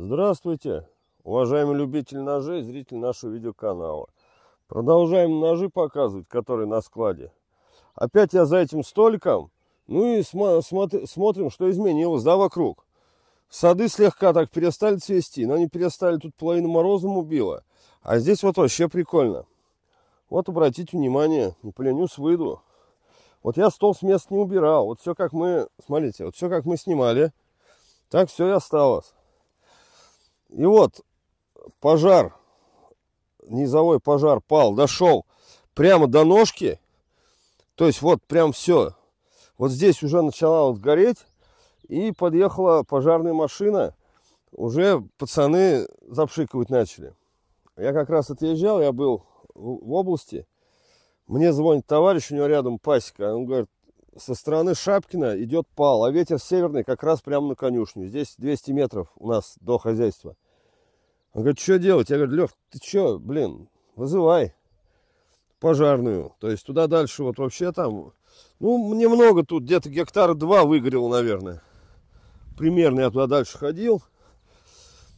Здравствуйте, уважаемый любитель ножей, зритель нашего видеоканала. Продолжаем ножи показывать, которые на складе. Опять я за этим столиком. Ну и см смотри, смотрим, что изменилось, да, вокруг. Сады слегка так перестали цвести, но они перестали, тут половину морозом убило. А здесь вот вообще прикольно. Вот обратите внимание, не пленюсь, выйду. Вот я стол с места не убирал. Вот все как мы, смотрите, вот все как мы снимали, так все и осталось. И вот пожар, низовой пожар пал, дошел прямо до ножки. То есть вот прям все. Вот здесь уже начала вот гореть. И подъехала пожарная машина. Уже пацаны запшикивать начали. Я как раз отъезжал, я был в области. Мне звонит товарищ, у него рядом пасека. Он говорит, со стороны Шапкина идет пал, а ветер северный как раз прямо на конюшню. Здесь 200 метров у нас до хозяйства. Он говорит, что делать? Я говорю, Лех, ты что, блин, вызывай пожарную. То есть туда дальше вот вообще там, ну, мне много тут, где-то гектара два выгорело, наверное. Примерно я туда дальше ходил.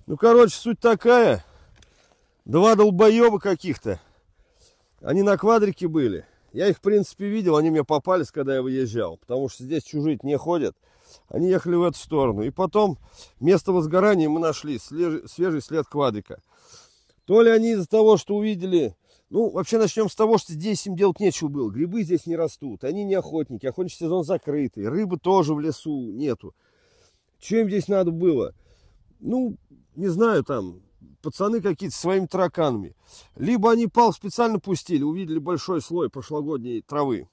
Ну, короче, суть такая. Два долбоеба каких-то. Они на квадрике были. Я их, в принципе, видел, они мне попались, когда я выезжал, потому что здесь чужие не ходят. Они ехали в эту сторону. И потом место возгорания мы нашли, свежий, свежий след квадрика. То ли они из-за того, что увидели... Ну, вообще начнем с того, что здесь им делать нечего было. Грибы здесь не растут, они не охотники, охотничий сезон закрытый, рыбы тоже в лесу нету. Чем здесь надо было? Ну, не знаю, там, пацаны какие-то своими тараканами. Либо они пал специально пустили, увидели большой слой прошлогодней травы.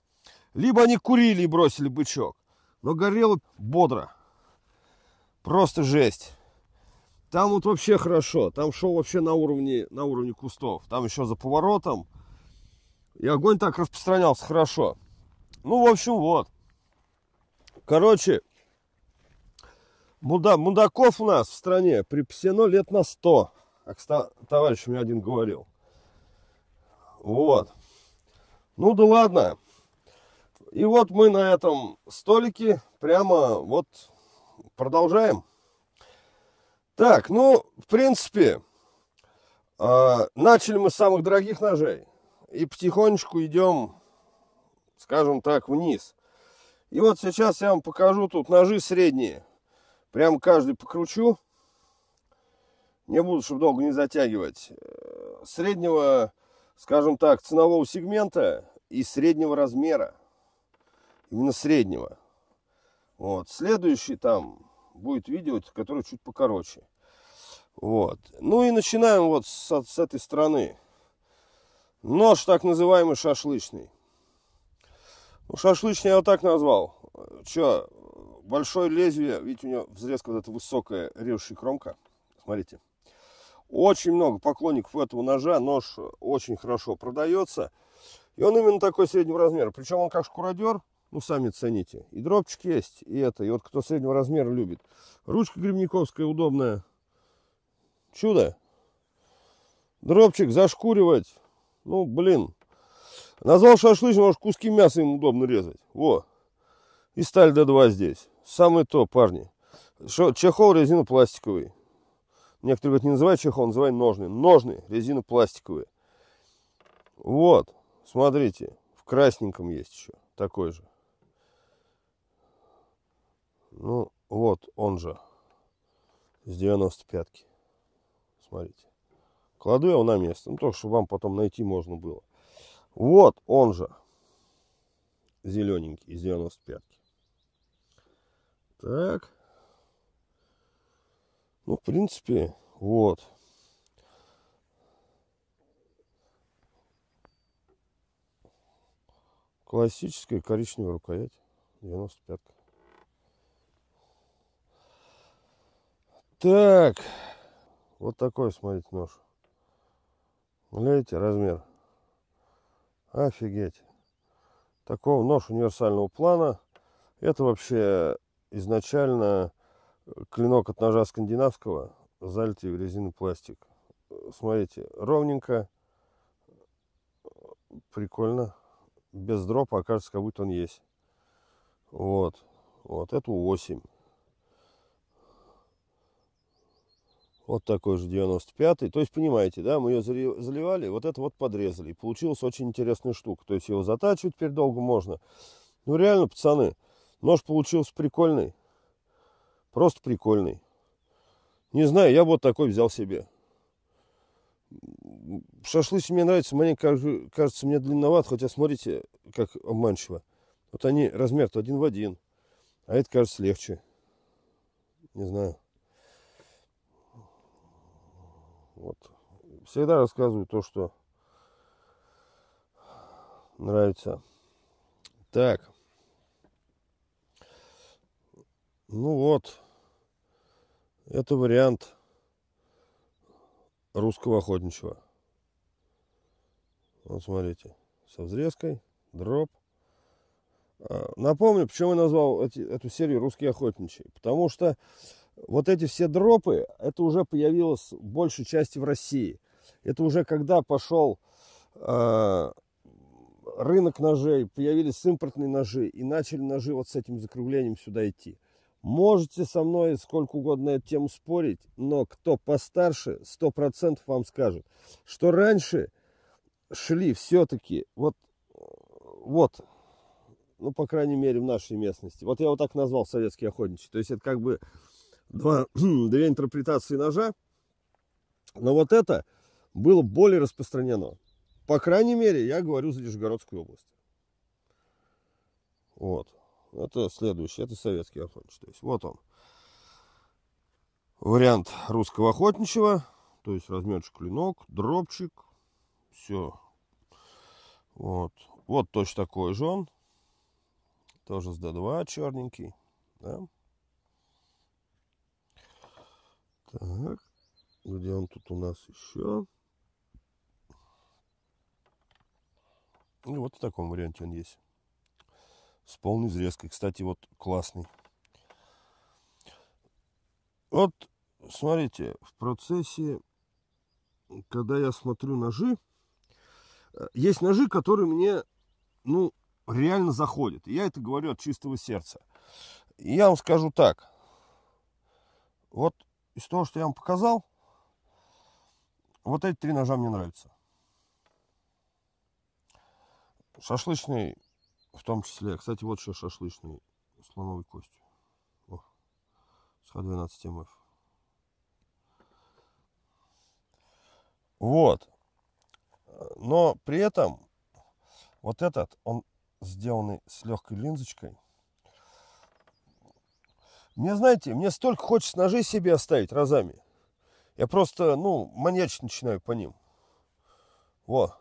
Либо они курили и бросили бычок. Но горело бодро. Просто жесть. Там вот вообще хорошо. Там шел вообще на уровне, на уровне кустов. Там еще за поворотом. И огонь так распространялся хорошо. Ну, в общем, вот. Короче, мудаков у нас в стране припасено лет на сто как товарищ мне один говорил. Вот. Ну да ладно. И вот мы на этом столике прямо вот продолжаем. Так, ну, в принципе, э, начали мы с самых дорогих ножей. И потихонечку идем, скажем так, вниз. И вот сейчас я вам покажу тут ножи средние. Прям каждый покручу не буду, чтобы долго не затягивать, э, среднего, скажем так, ценового сегмента и среднего размера. Именно среднего. Вот. Следующий там будет видео, которое чуть покороче. Вот. Ну и начинаем вот с, с этой стороны. Нож так называемый шашлычный. Ну, шашлычный я вот так назвал. Че, большое лезвие, видите, у него взрезка вот эта высокая режущая кромка. Смотрите. Очень много поклонников этого ножа. Нож очень хорошо продается. И он именно такой среднего размера. Причем он как шкуродер, ну, сами цените. И дропчик есть, и это. И вот кто среднего размера любит. Ручка грибниковская удобная. Чудо. Дропчик зашкуривать. Ну, блин. Назвал шашлычный, может, куски мяса им удобно резать. Во. И сталь д 2 здесь. Самое то, парни. Чехол пластиковый. Некоторые говорят, не называй чехол, называй ножны. Ножны пластиковые. Вот, смотрите, в красненьком есть еще такой же. Ну, вот он же. С 95-ки. Смотрите. Кладу его на место. Ну, только, чтобы вам потом найти можно было. Вот он же. Зелененький, из 95-ки. Так. Ну, в принципе, вот. Классическая коричневая рукоять. 95 -ка. Так. Вот такой, смотрите, нож. Видите размер. Офигеть. Такого нож универсального плана. Это вообще изначально клинок от ножа скандинавского залитый в резину пластик. Э, смотрите, ровненько, прикольно, без дропа, окажется, а как будто он есть. Вот, вот, это 8. Вот такой же 95 То есть, понимаете, да, мы ее заливали, вот это вот подрезали. И получилась очень интересная штука. То есть, его затачивать теперь долго можно. Ну, реально, пацаны, нож получился прикольный. Просто прикольный. Не знаю, я вот такой взял себе. Шашлыч мне нравятся, мне кажется, мне длинноват, хотя смотрите, как обманчиво. Вот они размер-то один в один, а это кажется легче. Не знаю. Вот. Всегда рассказываю то, что нравится. Так. Ну вот. Это вариант русского охотничьего. Вот смотрите, со взрезкой, дроп. А, напомню, почему я назвал эти, эту серию «Русские охотничьи». Потому что вот эти все дропы, это уже появилось в большей части в России. Это уже когда пошел э, рынок ножей, появились импортные ножи и начали ножи вот с этим закруглением сюда идти. Можете со мной сколько угодно эту тему спорить, но кто постарше, сто процентов вам скажет, что раньше шли все-таки вот, вот, ну, по крайней мере, в нашей местности. Вот я вот так назвал советский охотничий. То есть это как бы два, две интерпретации ножа. Но вот это было более распространено. По крайней мере, я говорю за Нижегородскую область. Вот. Это следующий, это советский охотничий. То есть вот он. Вариант русского охотничьего. То есть разметчик клинок, дробчик. Все. Вот. Вот точно такой же он. Тоже с D2 черненький. Да? Так. Где он тут у нас еще? Ну, вот в таком варианте он есть с полной взрезкой. Кстати, вот классный. Вот, смотрите, в процессе, когда я смотрю ножи, э, есть ножи, которые мне, ну, реально заходят. я это говорю от чистого сердца. И я вам скажу так. Вот из того, что я вам показал, вот эти три ножа мне нравятся. Шашлычный в том числе, кстати, вот еще шашлычный слоновой костью. О, с Х12МФ. Вот. Но при этом вот этот, он сделанный с легкой линзочкой. Мне, знаете, мне столько хочется ножей себе оставить разами. Я просто, ну, маньячить начинаю по ним. Вот.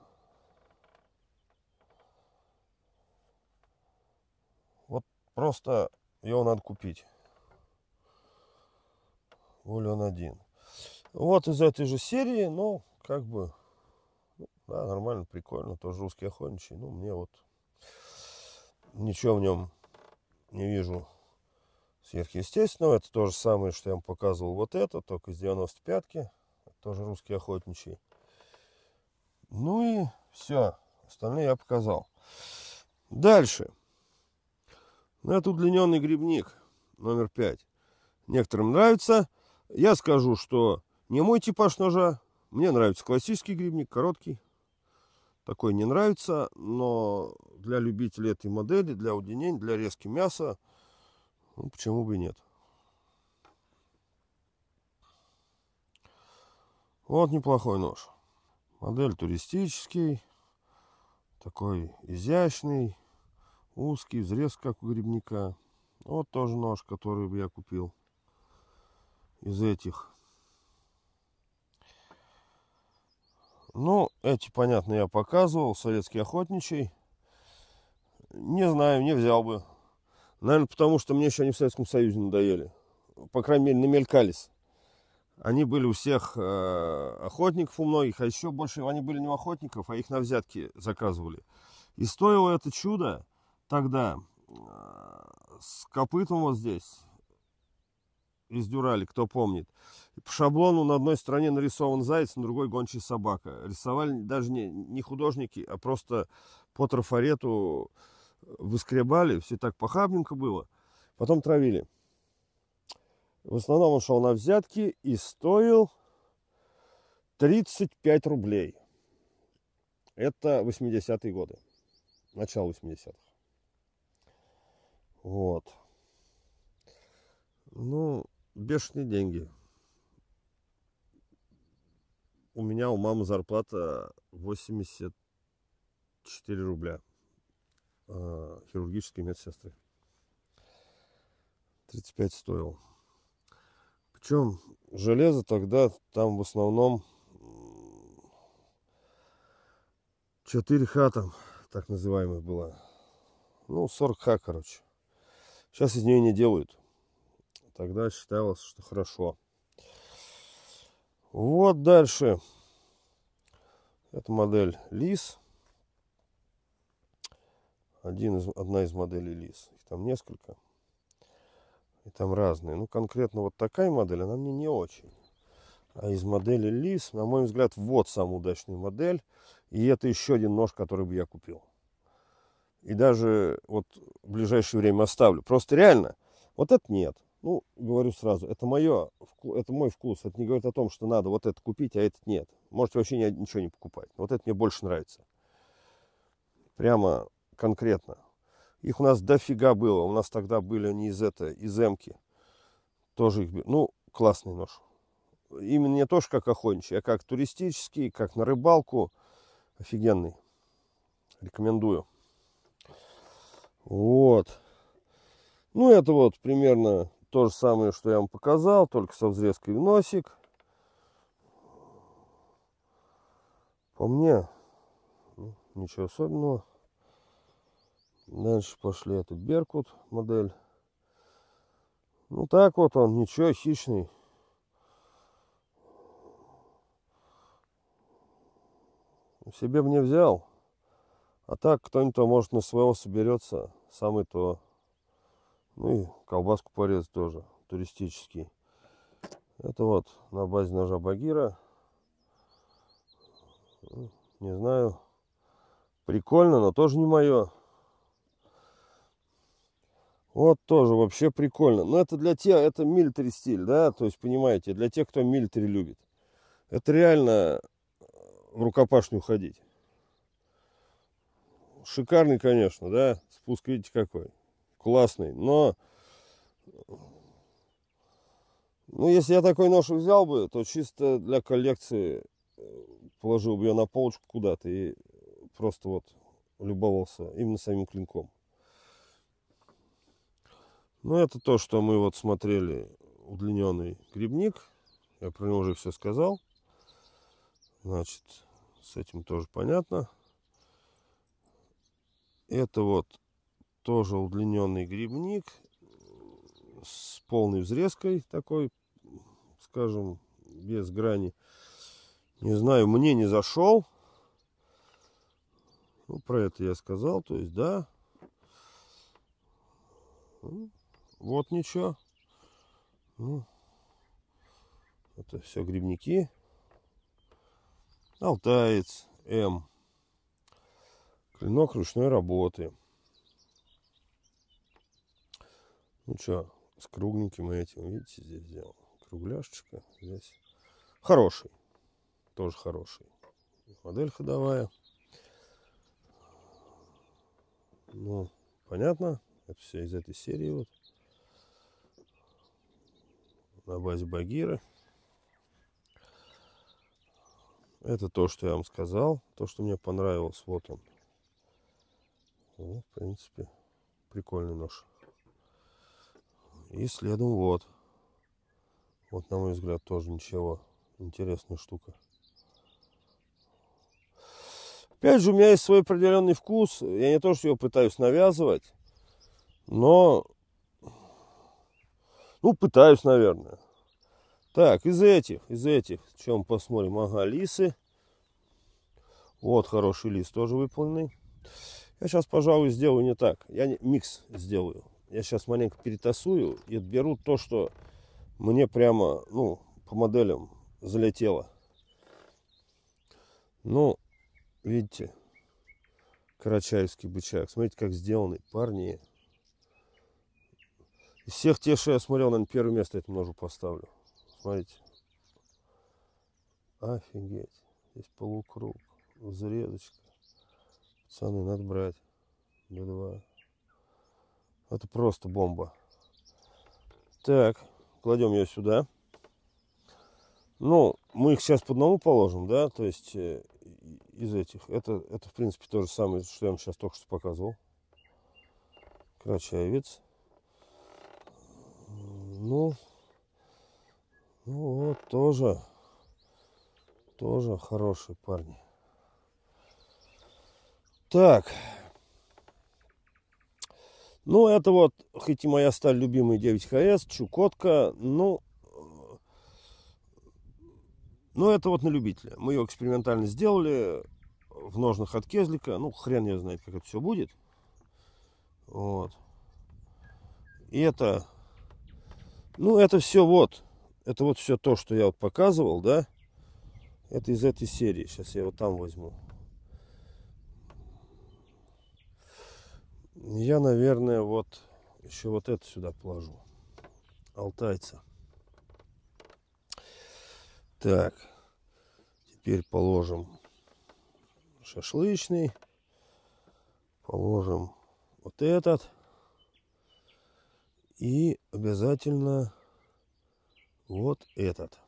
Просто его надо купить. Волен один. Вот из этой же серии, ну, как бы, ну, да, нормально, прикольно, тоже русский охотничий. Ну, мне вот ничего в нем не вижу сверхъестественного. Это то же самое, что я вам показывал вот это, только из 95-ки. Тоже русский охотничий. Ну и все. Остальные я показал. Дальше. Это ну, удлиненный грибник номер 5. Некоторым нравится. Я скажу, что не мой типаж ножа. Мне нравится классический грибник, короткий. Такой не нравится, но для любителей этой модели, для удлинений, для резки мяса, ну, почему бы и нет. Вот неплохой нож. Модель туристический, такой изящный, Узкий взрез, как у грибника. Вот тоже нож, который я купил из этих. Ну, эти, понятно, я показывал, советский охотничий. Не знаю, не взял бы. Наверное, потому что мне еще они в Советском Союзе надоели. По крайней мере, намелькались. Они были у всех э, охотников у многих, а еще больше они были не у охотников, а их на взятки заказывали. И стоило это чудо Тогда э, с копытом вот здесь из дюрали, кто помнит. По шаблону на одной стороне нарисован заяц, на другой гончая собака. Рисовали даже не, не художники, а просто по трафарету э, выскребали. Все так похабненько было. Потом травили. В основном он шел на взятки и стоил 35 рублей. Это 80-е годы. Начало 80-х. Вот. Ну, бешеные деньги. У меня у мамы зарплата 84 рубля э, а, хирургической медсестры. 35 стоил. Причем железо тогда там в основном 4 ха там так называемых была. Ну, 40 ха, короче. Сейчас из нее не делают. Тогда считалось, что хорошо. Вот дальше. Это модель Лис. Один из, одна из моделей Лис. Их там несколько. И там разные. Ну, конкретно вот такая модель, она мне не очень. А из модели Лис, на мой взгляд, вот самая удачная модель. И это еще один нож, который бы я купил и даже вот в ближайшее время оставлю. Просто реально, вот это нет. Ну, говорю сразу, это, мое, это мой вкус. Это не говорит о том, что надо вот это купить, а этот нет. Можете вообще ничего не покупать. Вот это мне больше нравится. Прямо конкретно. Их у нас дофига было. У нас тогда были они из это, из эмки. Тоже их... Ну, классный нож. Именно не то тоже как охотничий, а как туристический, как на рыбалку. Офигенный. Рекомендую. Вот. Ну, это вот примерно то же самое, что я вам показал, только со взрезкой в носик. По мне, ну, ничего особенного. Дальше пошли, это Беркут модель. Ну, так вот он, ничего, хищный. Себе мне взял. А так кто-нибудь может на своего соберется самый то. Ну и колбаску порез тоже, туристический. Это вот на базе ножа Багира. Ну, не знаю. Прикольно, но тоже не мое. Вот тоже вообще прикольно. Но это для тех, это милитари стиль, да, то есть, понимаете, для тех, кто милитари любит. Это реально в рукопашную ходить шикарный, конечно, да, спуск, видите, какой, классный, но, ну, если я такой нож взял бы, то чисто для коллекции э, положил бы ее на полочку куда-то и просто вот любовался именно самим клинком. Ну, это то, что мы вот смотрели удлиненный грибник. Я про него уже все сказал. Значит, с этим тоже понятно. Это вот тоже удлиненный грибник с полной взрезкой такой, скажем, без грани. Не знаю, мне не зашел. Ну, про это я сказал, то есть, да. Вот ничего. Ну, это все грибники. Алтаец М. Клинок ручной работы. Ну что, с кругненьким этим, видите, здесь сделал. Кругляшечка здесь. Хороший. Тоже хороший. Модель ходовая. Ну, понятно. Это все из этой серии вот. На базе Багира. Это то, что я вам сказал. То, что мне понравилось. Вот он. Ну, в принципе, прикольный нож. И следом вот. Вот, на мой взгляд, тоже ничего. Интересная штука. Опять же, у меня есть свой определенный вкус. Я не то, что его пытаюсь навязывать, но... Ну, пытаюсь, наверное. Так, из этих, из этих, чем посмотрим. Ага, лисы. Вот хороший лист тоже выполненный. Я сейчас, пожалуй, сделаю не так. Я не, микс сделаю. Я сейчас маленько перетасую и отберу то, что мне прямо, ну, по моделям залетело. Ну, видите, карачаевский бычак. Смотрите, как сделанный, парни. Из всех тех, что я смотрел, наверное, первое место этому ножу поставлю. Смотрите. Офигеть. Здесь полукруг, зарезочка. Пацаны, надо брать. Б2. Это просто бомба. Так, кладем ее сюда. Ну, мы их сейчас по одному положим, да, то есть э, из этих. Это, это, в принципе, то же самое, что я вам сейчас только что показывал. Крачаевец. Ну, ну вот, тоже, тоже хорошие парни. Так. Ну, это вот, хоть и моя сталь любимый 9ХС, Чукотка, ну, ну, это вот на любителя. Мы ее экспериментально сделали в ножных от Кезлика. Ну, хрен я знает, как это все будет. Вот. И это, ну, это все вот, это вот все то, что я вот показывал, да, это из этой серии. Сейчас я его там возьму. Я, наверное, вот еще вот это сюда положу. Алтайца. Так. Теперь положим шашлычный. Положим вот этот. И обязательно вот этот.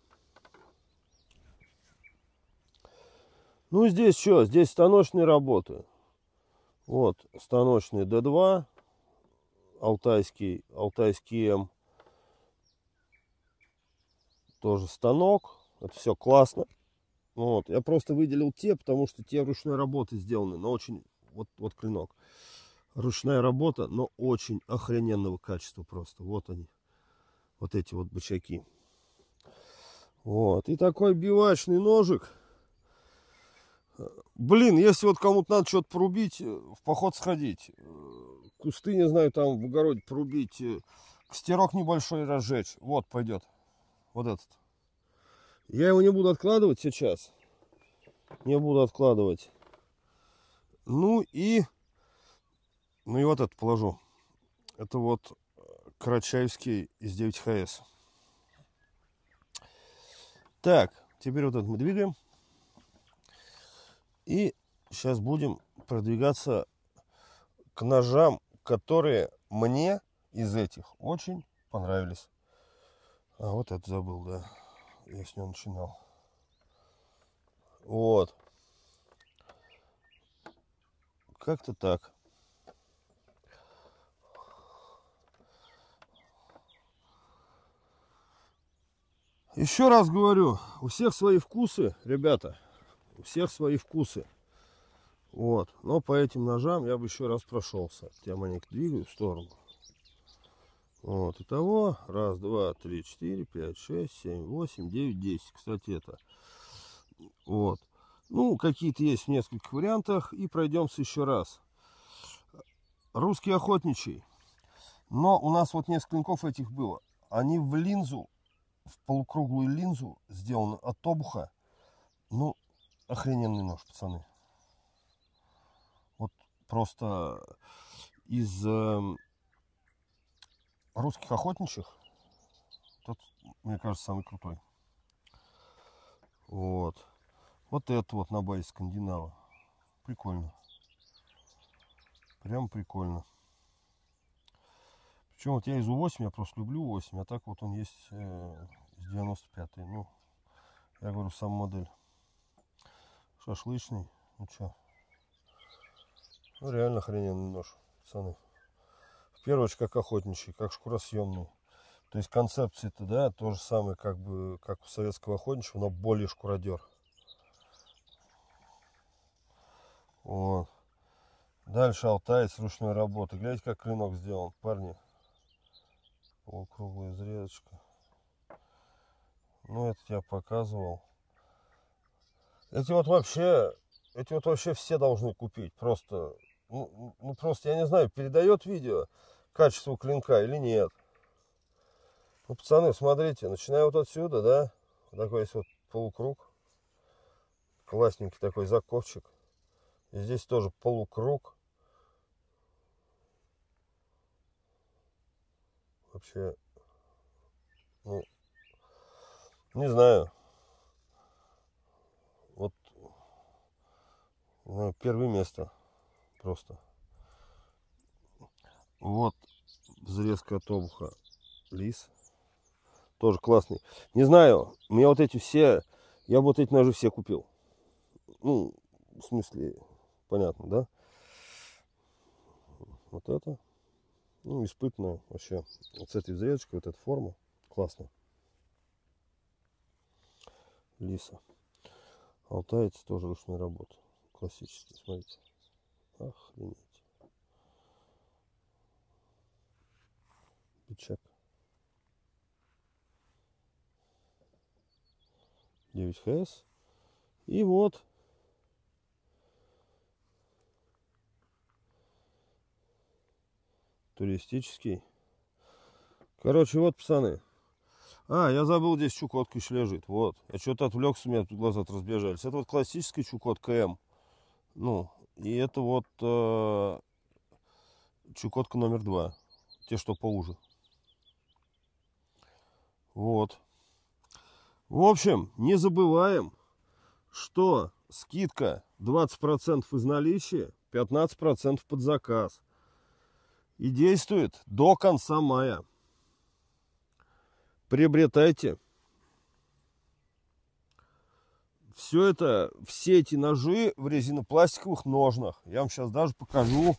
Ну, здесь что? Здесь станочные работы. Вот станочный D2, алтайский, алтайский М. Тоже станок. Это все классно. Вот. Я просто выделил те, потому что те ручной работы сделаны. Но очень... Вот, вот клинок. Ручная работа, но очень охрененного качества просто. Вот они. Вот эти вот бычаки. Вот. И такой бивачный ножик. Блин, если вот кому-то надо что-то порубить, э, в поход сходить. Э, кусты, не знаю, там в огороде порубить. Э, костерок небольшой разжечь. Вот пойдет. Вот этот. Я его не буду откладывать сейчас. Не буду откладывать. Ну и... Ну и вот этот положу. Это вот Карачаевский из 9 ХС. Так, теперь вот этот мы двигаем. И сейчас будем продвигаться к ножам, которые мне из этих очень понравились. А вот это забыл, да. Я с него начинал. Вот. Как-то так. Еще раз говорю, у всех свои вкусы, ребята. У всех свои вкусы. Вот. Но по этим ножам я бы еще раз прошелся. Тем они двигаю в сторону. Вот. Итого. Раз, два, три, четыре, пять, шесть, семь, восемь, девять, десять. Кстати, это. Вот. Ну, какие-то есть в нескольких вариантах. И пройдемся еще раз. Русский охотничий. Но у нас вот несколько клинков этих было. Они в линзу, в полукруглую линзу сделаны от обуха. Ну, охрененный нож, пацаны. Вот просто из э, русских охотничьих тот, мне кажется, самый крутой. Вот. Вот это вот на базе скандинава. Прикольно. Прям прикольно. Причем вот я из У8, я просто люблю 8, а так вот он есть э, с 95 -й. Ну, я говорю, сам модель шашлычный. Ну чё. Ну реально хрененный нож, пацаны. В первую очередь как охотничий, как шкуросъемный. То есть концепция-то, да, то же самое, как бы, как у советского охотничьего, но более шкуродер. Вот. Дальше алтаец ручной работы. Глядите, как клинок сделан, парни. Полукруглая зрелочка. Ну, это я показывал. Эти вот вообще, эти вот вообще все должны купить. Просто, ну, ну просто я не знаю, передает видео качество клинка или нет. Ну, пацаны, смотрите, начиная вот отсюда, да, такой есть вот полукруг. Классненький такой заковчик. И здесь тоже полукруг. Вообще, ну, не знаю. знаю, первое место просто. Вот взрезка от обуха лис. Тоже классный. Не знаю, меня вот эти все, я вот эти ножи все купил. Ну, в смысле, понятно, да? Вот это. Ну, испытанная вообще. Вот с этой взрезочкой, вот эта форма. Классно. Лиса. Алтаец тоже ручной работы классический, смотрите. Охренеть. Бичак. 9 ХС. И вот. Туристический. Короче, вот, пацаны. А, я забыл, здесь чукотка еще лежит. Вот. Я что-то отвлекся, у меня тут глаза разбежались. Это вот классический чукотка М. Ну, и это вот э, Чукотка номер два. Те, что поуже. Вот. В общем, не забываем, что скидка 20% из наличия, 15% под заказ. И действует до конца мая. Приобретайте. все это, все эти ножи в резинопластиковых ножнах. Я вам сейчас даже покажу,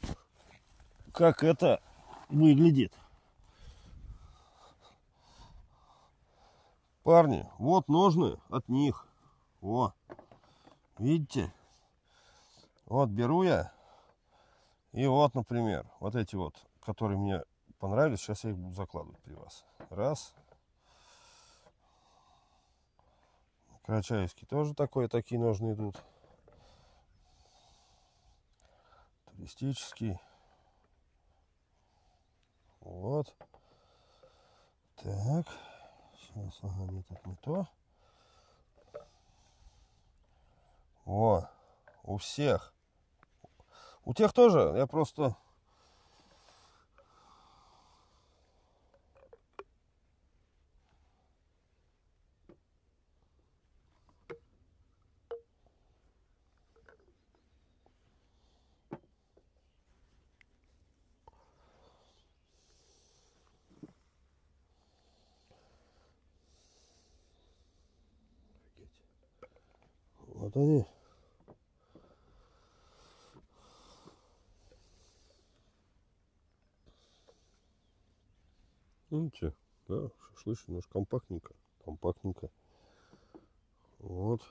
как это выглядит. Парни, вот ножны от них. О, видите? Вот беру я. И вот, например, вот эти вот, которые мне понравились. Сейчас я их буду закладывать при вас. Раз, Карачаевский тоже такое, такие ножны идут. Туристический. Вот. Так. Сейчас, ага, нет, это не то. Во. У всех. У тех тоже. Я просто Вот они. Видите, да, шашлычный, наш компактненько, компактненько. Вот.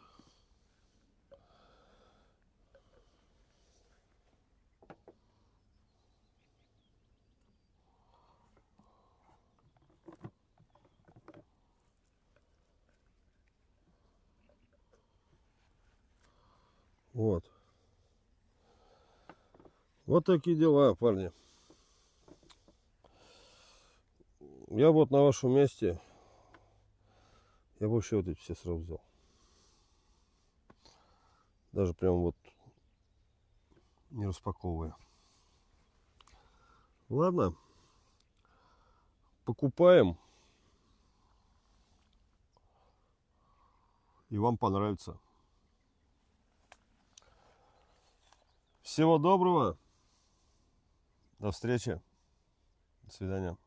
Вот. Вот такие дела, парни. Я вот на вашем месте. Я бы вообще вот эти все сразу взял. Даже прям вот не распаковывая. Ладно. Покупаем. И вам понравится. Всего доброго. До встречи. До свидания.